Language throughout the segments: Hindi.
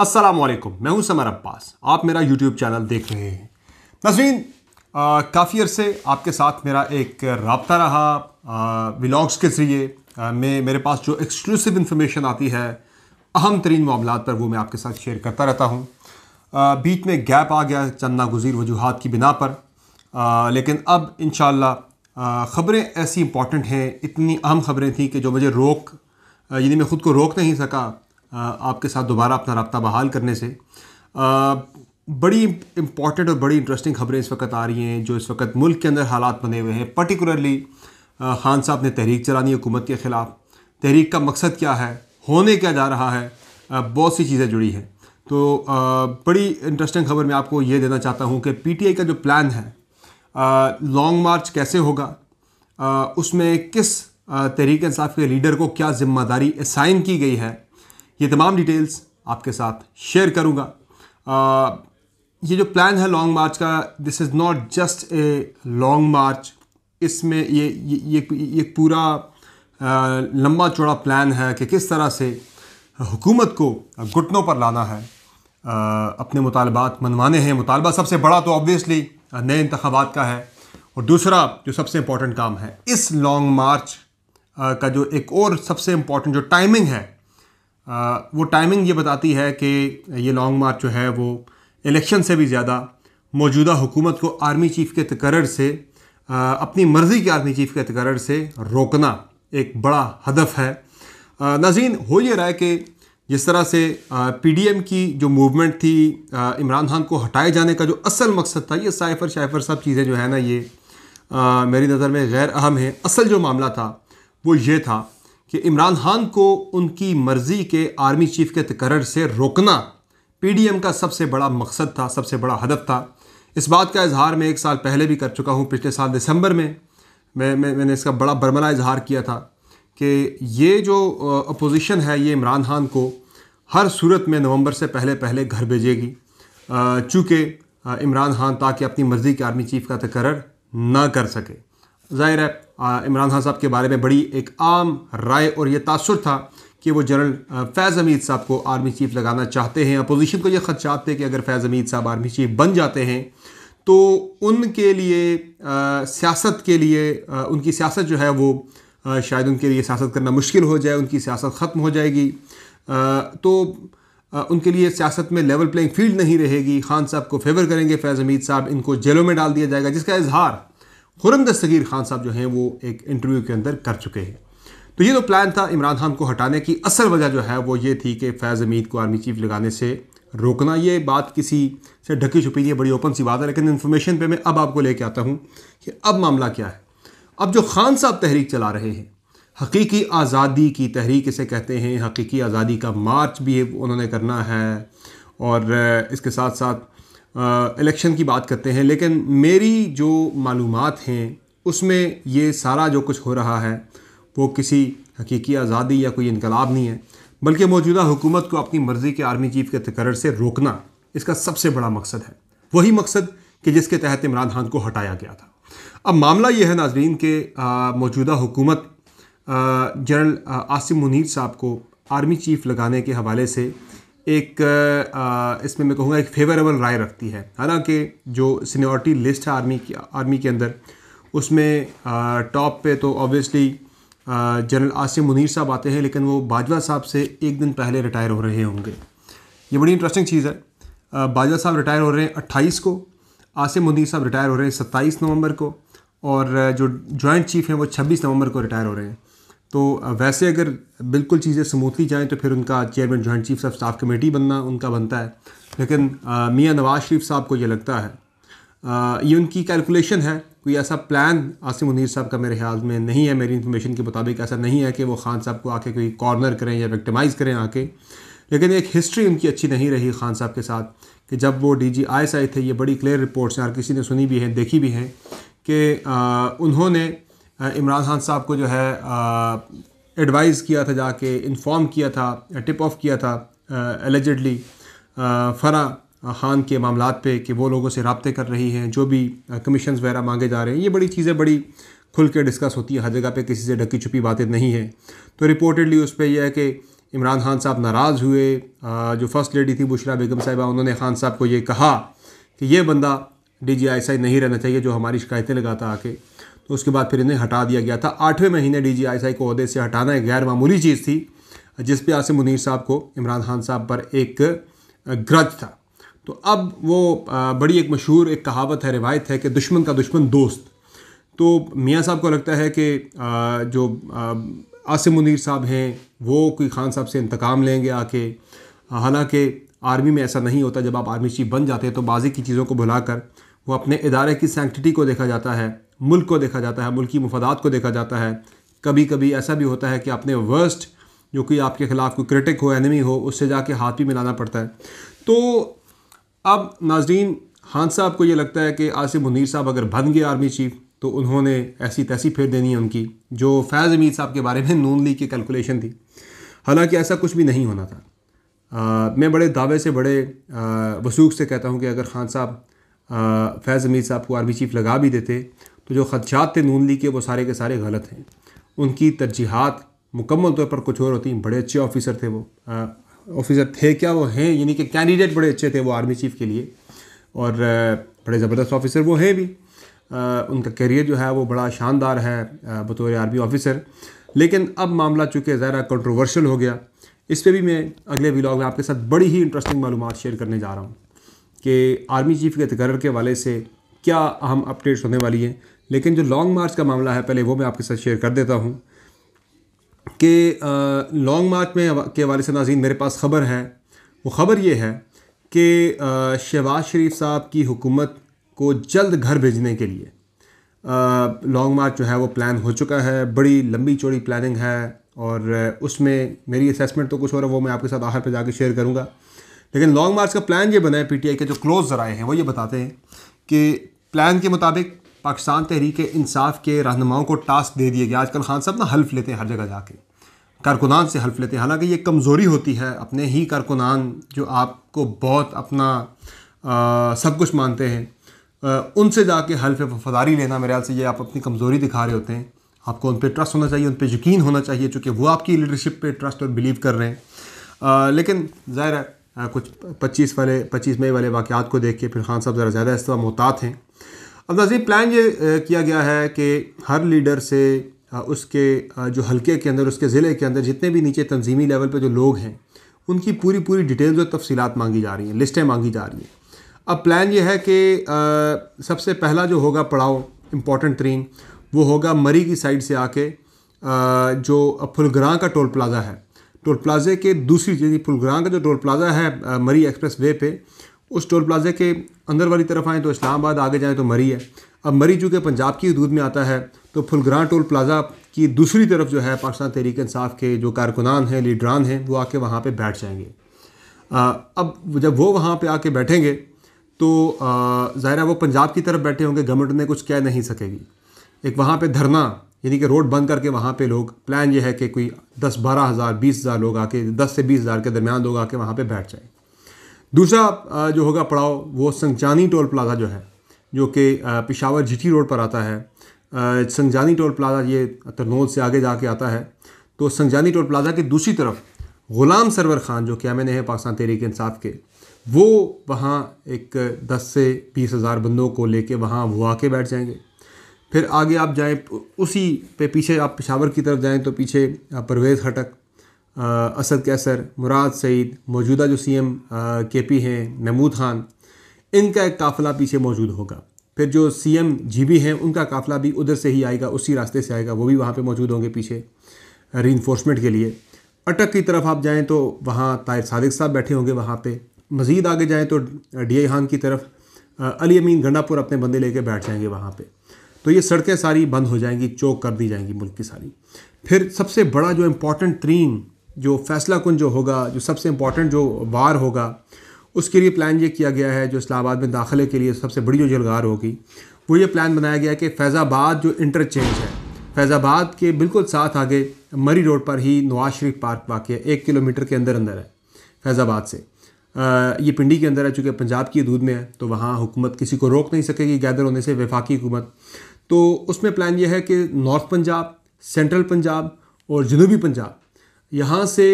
अस्सलाम वालेकुम मैं हूं समर अब्बास आप मेरा यूट्यूब चैनल देख रहे हैं नसरीन काफ़ी अरसे आपके साथ मेरा एक रबता रहा व्लाग्स के ज़रिए मैं मेरे पास जो एक्सक्लूसिव इन्फॉर्मेशन आती है अहम तरीन मामला पर वो मैं आपके साथ शेयर करता रहता हूँ बीच में गैप आ गया चंदा गुजीर वजूहत की बिना पर आ, लेकिन अब इन ख़बरें ऐसी इंपॉर्टेंट हैं इतनी अहम ख़बरें थी कि जो मुझे रोक यानी मैं ख़ुद को रोक नहीं सका आपके साथ दोबारा अपना रबता बहाल करने से बड़ी इम्पॉर्टेंट और बड़ी इंटरेस्टिंग खबरें इस वक्त आ रही हैं जो इस वक्त मुल्क के अंदर हालात बने हुए हैं पर्टिकुलरली खान साहब ने तहरीक चलानी हुकूमत के ख़िलाफ़ तहरीक का मकसद क्या है होने क्या जा रहा है बहुत सी चीज़ें जुड़ी हैं तो बड़ी इंटरेस्टिंग खबर मैं आपको ये देना चाहता हूँ कि पीटीआई का जो प्लान है लॉन्ग मार्च कैसे होगा उसमें किस तहरीक इंसाफ के लीडर को क्या जिम्मेदारी असाइन की गई है ये तमाम डिटेल्स आपके साथ शेयर करूँगा ये जो प्लान है लॉन्ग मार्च का this is not just a long march इसमें ये ये ये पूरा लंबा चौड़ा प्लान है कि किस तरह से हुकूमत को घुटनों पर लाना है अपने मुतालबात मनवाने हैं मुतालबा सबसे बड़ा तो ऑब्वियसली नए इंतबात का है और दूसरा जो सबसे इम्पोर्टेंट काम है इस लॉन्ग मार्च का जो एक और सबसे इम्पोर्टेंट जो टाइमिंग है वो टाइमिंग ये बताती है कि ये लॉन्ग मार्च जो है वो इलेक्शन से भी ज़्यादा मौजूदा हुकूमत को आर्मी चीफ़ के तकरर से अपनी मर्ज़ी के आर्मी चीफ़ के तकरर से रोकना एक बड़ा हदफ है नाजीन हो ये रहा है कि जिस तरह से पीडीएम की जो मूवमेंट थी इमरान खान को हटाए जाने का जो असल मकसद था ये साइफर शाइफर सब चीज़ें जो है ना ये आ, मेरी नज़र में गैर अहम है असल जो मामला था वो ये था कि इमरान खान को उनकी मर्ज़ी के आर्मी चीफ के तकर्र से रोकना पीडीएम का सबसे बड़ा मकसद था सबसे बड़ा हदफ था इस बात का इजहार मैं एक साल पहले भी कर चुका हूँ पिछले साल दिसंबर में मैं, मैं मैंने इसका बड़ा बरमला इजहार किया था कि ये जो अपोजिशन है ये इमरान खान को हर सूरत में नवंबर से पहले पहले घर भेजेगी चूँकि इमरान खान ताकि अपनी मर्ज़ी के आर्मी चीफ का तकर्र ना कर सके ज़ाहिर है इमरान खान साहब के बारे में बड़ी एक आम राय और ये तासर था कि वो जनरल फैज़ हमीद साहब को आर्मी चीफ लगाना चाहते हैं अपोजिशन को ये खदशात थे कि अगर फैज़ हमीद साहब आर्मी चीफ बन जाते हैं तो उनके लिए सियासत के लिए आ, उनकी सियासत जो है वो आ, शायद उनके लिए सियासत करना मुश्किल हो जाए उनकी सियासत ख़त्म हो जाएगी आ, तो उनके लिए सियासत में लेवल प्लेइंग फील्ड नहीं रहेगी खान साहब को फेवर करेंगे फैज़ हमीद साहब इनको जेलों में डाल दिया जाएगा जिसका इजहार खुरम दस्तगीर खान साहब जो हैं वो एक इंटरव्यू के अंदर कर चुके हैं तो ये जो तो प्लान था इमरान खान को हटाने की असल वजह जो है वो ये थी कि फैज़ हमीद को आर्मी चीफ लगाने से रोकना ये बात किसी से ढकी छुपी नहीं है बड़ी ओपन सी बात है लेकिन इन्फॉर्मेशन पे मैं अब आपको लेके आता हूँ कि अब मामला क्या है अब जो खान साहब तहरीक चला रहे हैं हकीकी आज़ादी की तहरीक इसे कहते हैं हकीकी आज़ादी का मार्च भी उन्होंने करना है और इसके साथ साथ इलेक्शन की बात करते हैं लेकिन मेरी जो मालूम हैं उसमें ये सारा जो कुछ हो रहा है वो किसी हकीकी आज़ादी या कोई इनकलाब नहीं है बल्कि मौजूदा हुकूमत को अपनी मर्ज़ी के आर्मी चीफ के तकर से रोकना इसका सबसे बड़ा मकसद है वही मकसद कि जिसके तहत इमरान खान को हटाया गया था अब मामला यह है नाजरीन के मौजूदा हुकूमत जनरल आसिम मुनीर साहब को आर्मी चीफ लगाने के हवाले से एक इसमें मैं कहूँगा एक फेवरेबल राय रखती है हालांकि जो सीनियोरिटी लिस्ट है आर्मी की आर्मी के अंदर उसमें टॉप पे तो ऑब्वियसली जनरल आसिम मुनीर साहब आते हैं लेकिन वो बाजवा साहब से एक दिन पहले रिटायर हो रहे होंगे ये बड़ी इंटरेस्टिंग चीज़ है बाजवा साहब रिटायर हो रहे हैं अट्ठाईस को आसिम मुनीर साहब रिटायर हो रहे हैं सत्ताईस नवंबर को और जो जॉइंट चीफ हैं वो छब्बीस नवंबर को रिटायर हो रहे हैं तो वैसे अगर बिल्कुल चीज़ें स्मूथली जाएँ तो फिर उनका chairman joint chief of staff committee बनना उनका बनता है लेकिन मियाँ नवाज शरीफ साहब को ये लगता है आ, ये उनकी कैलकुलेशन है कोई ऐसा प्लान आसिम मुनीर साहब का मेरे ख्याल में नहीं है मेरी इन्फॉर्मेशन के मुताबिक ऐसा नहीं है कि वो खान साहब को आके कोई कॉर्नर करें या विक्टिमाइज़ करें आके लेकिन एक हिस्ट्री उनकी अच्छी नहीं रही खान साहब के साथ कि जब वो डी जी आए थे ये बड़ी क्लियर रिपोर्ट्स हैं और किसी ने सुनी भी हैं देखी भी हैं कि उन्होंने इमरान खान साहब को जो है एडवाइज़ किया था जाके इन्फॉर्म किया था टिप ऑफ किया था एलिजडली फरा खान के मामला पे कि वो लोगों से रबते कर रही हैं जो भी कमीशन वगैरह मांगे जा रहे हैं ये बड़ी चीज़ें बड़ी खुल के डिस्कस होती है हर जगह पे किसी से ढकी छुपी बातें नहीं हैं तो रिपोर्टेडली उस पर यह है कि इमरान खान साहब नाराज़ हुए जो फर्स्ट लेडी थी बुशरा बेगम साहिबा उन्होंने खान साहब को ये कहा कि ये बंदा डी जी आई नहीं रहना चाहिए जो हमारी शिकायतें लगाता आके तो उसके बाद फिर इन्हें हटा दिया गया था आठवें महीने डी जी को अहदे से हटाना एक गैर मामूली चीज़ थी जिस पे आसिम मुनीर साहब को इमरान खान साहब पर एक ग्रज था तो अब वो बड़ी एक मशहूर एक कहावत है रिवायत है कि दुश्मन का दुश्मन दोस्त तो मियाँ साहब को लगता है कि जो आसिम मुनीर साहब हैं वो कोई खान साहब से इंतकाम लेंगे आके हालांकि आर्मी में ऐसा नहीं होता जब आप आर्मी चीफ बन जाते हैं तो बाजी की चीज़ों को भुलाकर वो अपने इदारे की सेंटिटी को देखा जाता है मुल्क को देखा जाता है मुल्क की मफादात को देखा जाता है कभी कभी ऐसा भी होता है कि अपने वर्स्ट जो कि आपके ख़िलाफ़ कोई क्रिटिक हो एनिमी हो उससे जाके हाथ भी मिलाना पड़ता है तो अब नाजरीन हान साहब को ये लगता है कि आसिफ मुनीर साहब अगर बन गए आर्मी चीफ तो उन्होंने ऐसी तैसी फेर देनी है उनकी जो फैज़ अमीर साहब के बारे में नून लीग की कैलकुलेशन थी हालांकि ऐसा कुछ भी नहीं होना था आ, मैं बड़े दावे से बड़े वसूख से कहता हूँ कि अगर खान साहब फैज़ अमीर साहब को आर्मी चीफ लगा भी देते तो जो खदशात थे नून ली के वो सारे के सारे गलत हैं उनकी तरजीहत मुकम्मल तौर पर कुछ और होती बड़े अच्छे ऑफिसर थे वो ऑफिसर थे क्या वो हैं यानी कि कैंडिडेट बड़े अच्छे थे वो आर्मी चीफ के लिए और बड़े ज़बरदस्त ऑफिसर वो हैं भी आ, उनका करियर जो है वो बड़ा शानदार है बतौर आर्मी ऑफिसर लेकिन अब मामला चूँकि ज़रा कंट्रोवर्शल हो गया इस पर भी मैं अगले व्लॉग में आपके साथ बड़ी ही इंटरेस्टिंग मालूम शेयर करने जा रहा हूँ कि आर्मी चीफ के तकर के वाले से क्या अहम अपडेट्स होने वाली हैं लेकिन जो लॉन्ग मार्च का मामला है पहले वो मैं आपके साथ शेयर कर देता हूँ कि लॉन्ग मार्च में के वाले से नाजीन मेरे पास ख़बर है वो ख़बर ये है कि शहबाज शरीफ साहब की हुकूमत को जल्द घर भेजने के लिए लॉन्ग मार्च जो है वो प्लान हो चुका है बड़ी लंबी चौड़ी प्लानिंग है और उसमें मेरी असेसमेंट तो कुछ और है वो मैं आपके साथ आहार पर जाके शेयर करूँगा लेकिन लॉन्ग मार्च का प्लान ये बना है पीटीआई के जो क्लोज जराए हैं वो ये बताते हैं कि प्लान के मुताबिक पाकिस्तान तहरीक इंसाफ के रहनुमाओं को टास्क दे दिए गए आजकल खान साहब ना हल्फ लेते हैं हर जगह जाके कारकुनान से हल्फ लेते हैं हालांकि ये कमज़ोरी होती है अपने ही कारकुनान जो आपको बहुत अपना आ, सब कुछ मानते हैं आ, उनसे जाके हल्फ वफादारी लेना मेरे ख्याल से ये आप अपनी कमज़ोरी दिखा रहे होते हैं आपको उन पर ट्रस्ट होना चाहिए उन पर यकीन होना चाहिए चूँकि वो आपकी लीडरशिप पर ट्रस्ट और बिलीव कर रहे हैं आ, लेकिन ज़ाहिर है कुछ पच्चीस वाले पच्चीस मई वाले वाक़ात को देख के फिर खान साहब ज़रा ज़्यादा इस तरह मोहतात हैं अब नजीब प्लान ये किया गया है कि हर लीडर से उसके जो हलके के अंदर उसके ज़िले के अंदर जितने भी नीचे तंजीमी लेवल पर जो लोग हैं उनकी पूरी पूरी डिटेल्स और तफसीत मांगी जा रही हैं लिस्टें मांगी जा रही हैं अब प्लान ये है कि सबसे पहला जो होगा पड़ाव इम्पॉर्टेंट तरीन वो होगा मरी की साइड से आके जो फुलग्रां का टोल प्लाज़ा है टोल प्लाजे के दूसरी यानी पुलग्रां का जो टोल प्लाजा है मरी एक्सप्रेस वे पे उस टोल प्लाजे के अंदर वाली तरफ आएँ तो इस्लामाबाद आगे जाएँ तो मरी है अब मरी चूँकि पंजाब की हदूद में आता है तो फुलग्रां टोल प्लाजा की दूसरी तरफ जो है पाकिस्तान तहरीक इंसाफ के जो कारकुनान हैं लीडरान हैं वो आके वहाँ पर बैठ जाएंगे आ, अब जब वो वहाँ पर आके बैठेंगे तो ज़ाहिर है वो पंजाब की तरफ बैठे होंगे गवर्नमेंट ने कुछ कह नहीं सकेगी एक वहाँ पे धरना यानी कि रोड बंद करके वहाँ पे लोग प्लान ये है कि कोई दस बारह हज़ार बीस हज़ार लोग आके दस से बीस हज़ार के दरमियान लोग आके वहाँ पे बैठ जाए दूसरा जो होगा पड़ाव वो संगजानी टोल प्लाजा जो है जो कि पिशावर जीटी रोड पर आता है संगजानी टोल प्लाजा ये तरनोल से आगे जाके आता है तो संगजानी टोल प्लाजा की दूसरी तरफ ग़ुलाम सरवर खान जो कि एम है पाकिस्तान तहरीक इंसाफ के वो वहाँ एक दस से बीस हज़ार बंदों को लेके वहाँ वो आके बैठ जाएंगे फिर आगे आप जाएँ उसी पे पीछे आप पिशावर की तरफ जाएँ तो पीछे परवेज़ हटक असद कैसर मुराद सईद मौजूदा जो सीएम के पी हैं महमूद खान इनका एक काफ़िला पीछे मौजूद होगा फिर जो सीएम जीबी हैं उनका काफ़िला भी उधर से ही आएगा उसी रास्ते से आएगा वो भी वहाँ पे मौजूद होंगे पीछे री के लिए अटक की तरफ आप जाएँ तो वहाँ तायर सादिक साहब बैठे होंगे वहाँ पर मज़ीद आगे जाएँ तो डी खान की तरफ अली अमीन गंडापुर अपने बंदे लेके बैठ जाएंगे वहाँ पर तो ये सड़कें सारी बंद हो जाएंगी चौक कर दी जाएंगी मुल्क की सारी फिर सबसे बड़ा जो इम्पोर्टेंट तरीन जो फैसला कुन जो होगा जो सबसे इम्पॉर्टेंट जो वार होगा उसके लिए प्लान ये किया गया है जो इस्लाबाद में दाखिले के लिए सबसे बड़ी जो जलगार होगी वो ये प्लान बनाया गया है कि फैज़ाबाद जो इंटरचेंज है फैज़ाबाद के बिल्कुल साथ आगे मरी रोड पर ही नवाज शरीफ पार्क वाक़ है एक किलोमीटर के अंदर अंदर है फैज़ाबाद से आ, ये पिंडी के अंदर है चूँकि पंजाब की दूध में है तो वहाँ हुकूमत किसी को रोक नहीं सकेगी गैदर होने से वफाकी हुकूमत तो उसमें प्लान ये है कि नॉर्थ पंजाब सेंट्रल पंजाब और जनूबी पंजाब यहाँ से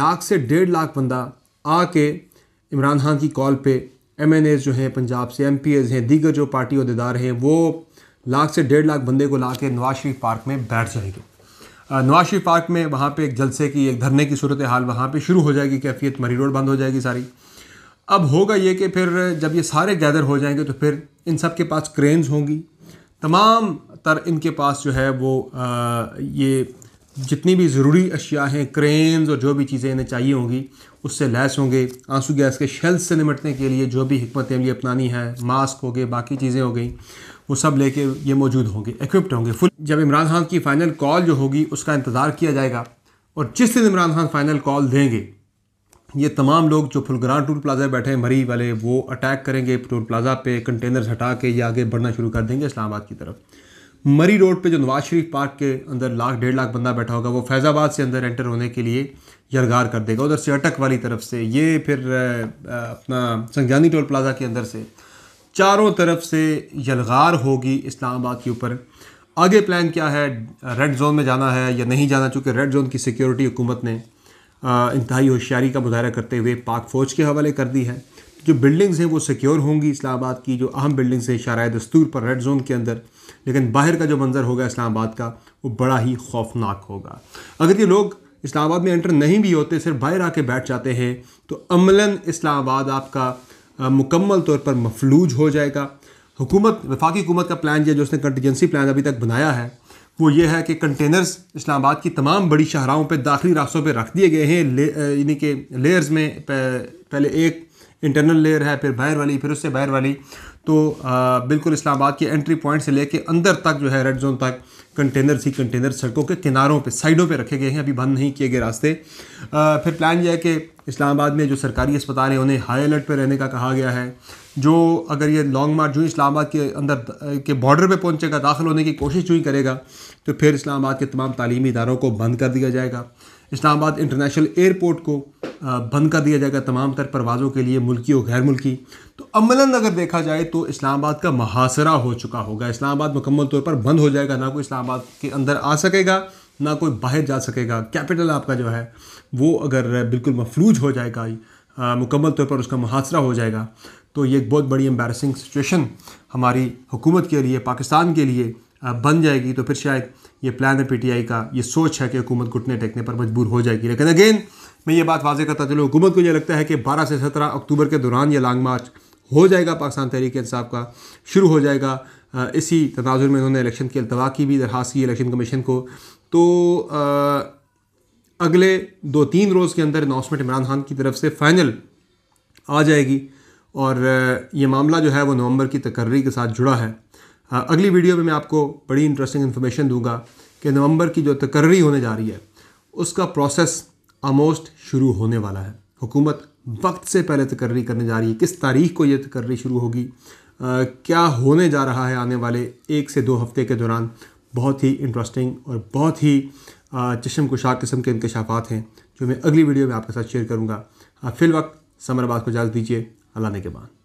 लाख से डेढ़ लाख बंदा आके इमरान खान की कॉल पे एम जो हैं पंजाब से एम हैं दीगर जो पार्टी अहदेदार हैं वो लाख से डेढ़ लाख बंदे को ला के नवाज शरीफ पार्क में बैठ जाएंगे नवाज शरीफ पार्क में वहाँ पे एक जलसे की एक धरने की सूरत हाल वहाँ पे शुरू हो जाएगी कैफियत मरी रोड बंद हो जाएगी सारी अब होगा ये कि फिर जब ये सारे गैदर हो जाएंगे तो फिर इन सब के पास क्रेन्स होंगी तमाम तर इनके पास जो है वो आ, ये जितनी भी ज़रूरी अशिया हैं क्रेन्स और जो भी चीज़ें इन्हें चाहिए होंगी उससे लैस होंगे आंसू गैस के शेल्स से निमटने के लिए जो भी हमत अमली अपनानी है मास्क हो गए बाकी चीज़ें हो गई वो सब लेके ये मौजूद होंगे इक्विप्ड होंगे फुल जब इमरान खान की फ़ाइनल कॉल जो होगी उसका इंतज़ार किया जाएगा और जिस दिन इमरान खान फ़ाइनल कॉल देंगे ये तमाम लोग जो फुलग्रान टूल प्लाजा बैठे हैं मरी वाले वो अटैक करेंगे टोल प्लाजा पे कंटेनर्स हटा के ये आगे बढ़ना शुरू कर देंगे इस्लामाबाद की तरफ मरी रोड पे जो नवाज शरीफ पार्क के अंदर लाख डेढ़ लाख बंदा बैठा होगा वो फैज़ाबाद से अंदर एंटर होने के लिए यरगार कर देगा उधर से अटक वाली तरफ से ये फिर अपना संगजानी टोल प्लाजा के अंदर से चारों तरफ से यलगार होगी इस्लामाबाद के ऊपर आगे प्लान क्या है रेड जोन में जाना है या नहीं जाना चूँकि रेड जोन की सिक्योरिटी हुकूमत ने इंतहाई होशियारी का मुजाहरा करते हुए पाक फ़ौज के हवाले कर दी है जो बिल्डिंग्स हैं वो सिक्योर होंगी इस्लामाबाद की जो अहम बिल्डिंग्स हैं शारा दस्तूर पर रेड जोन के अंदर लेकिन बाहर का जो मंज़र होगा इस्लामाबाद का वो बड़ा ही खौफनाक होगा अगर ये लोग इस्लामाबाद में एंटर नहीं भी होते सिर्फ बाहर आके बैठ जाते हैं तो अमला इस्लामाबाद आपका मुकम्मल तौर पर मफलूज हो जाएगा हुकूमत वफाकी हुकूमत का प्लान जो उसने कंटीजेंसी प्लान अभी तक बनाया है वो ये है कि कंटेनर्स इस्लामाबाद की तमाम बड़ी शहराओं पर दाखिली रास्तों पर रख दिए गए हैं यानी कि लेयर्स में पहले एक इंटरनल लेयर है फिर बाहर वाली फिर उससे बाहर वाली तो आ, बिल्कुल इस्लामाबाद के एंट्री पॉइंट से लेके अंदर तक जो है रेड जोन तक कंटेनर्स ही कंटेनर सड़कों के किनारों पे साइडों पे रखे गए हैं अभी बंद नहीं किए गए रास्ते आ, फिर प्लान यह है कि इस्लामाबाद में जो सरकारी अस्पताल हैं उन्हें हाई अलर्ट पर रहने का कहा गया है जो अगर ये लॉन्ग मार्च जो इस्लामाबाद के अंदर के बॉर्डर पे पहुंचेगा दाखिल होने की कोशिश जो करेगा तो फिर इस्लामाबाद के तमाम तालीमी इदारों को बंद कर दिया जाएगा इस्लामाबाद इंटरनेशनल एयरपोर्ट को बंद कर दिया जाएगा तमाम तर परवाज़ों के लिए मुल्की और गैर मुल्की तो अमला अगर देखा जाए तो इस्लामाबाद का महासरा हो चुका होगा इस्लामाबाद मुकम्मल तौर पर बंद हो जाएगा ना कोई इस्लामाबाद के अंदर आ सकेगा ना कोई बाहर जा सकेगा कैपिटल आपका जो है वो अगर बिल्कुल मफलूज हो जाएगा मुकम्मल तौर पर उसका मुहासरा हो जाएगा तो ये एक बहुत बड़ी एम्बेसिंग सिचुएशन हमारी हुकूमत के लिए पाकिस्तान के लिए बन जाएगी तो फिर शायद ये प्लान है पी का ये सोच है कि हुकूमत घुटने टेकने पर मजबूर हो जाएगी लेकिन अगेन मैं ये बात वाजे करता चलूँ हुकूमत को यह लगता है कि बारह से सत्रह अक्टूबर के दौरान यह लॉन्ग मार्च हो जाएगा पाकिस्तान तहरीक इंसाफ का शुरू हो जाएगा इसी तनाजुर में उन्होंने इलेक्शन के अलतवा की भी दरख्वास्त की इलेक्शन कमीशन को तो अगले दो तीन रोज़ के अंदर अनाउंसमेंट इमरान खान की तरफ से फाइनल आ जाएगी और ये मामला जो है वो नवंबर की तकर्री के साथ जुड़ा है हाँ, अगली वीडियो में मैं आपको बड़ी इंटरेस्टिंग इन्फॉर्मेशन दूंगा कि नवंबर की जो तकर्री होने जा रही है उसका प्रोसेस आमोस्ट शुरू होने वाला है हुकूमत वक्त से पहले तकर्री करने जा रही है किस तारीख को ये तकर्री शुरू होगी क्या होने जा रहा है आने वाले एक से दो हफ्ते के दौरान बहुत ही इंटरेस्टिंग और बहुत ही चश्म कुशा किस्म के इंकशाफात हैं जो मैं अगली वीडियो में आपके साथ शेयर करूँगा हाँ, फिल वक्त समरबाद को इजाज़त दीजिए अल्लाह ने के बाद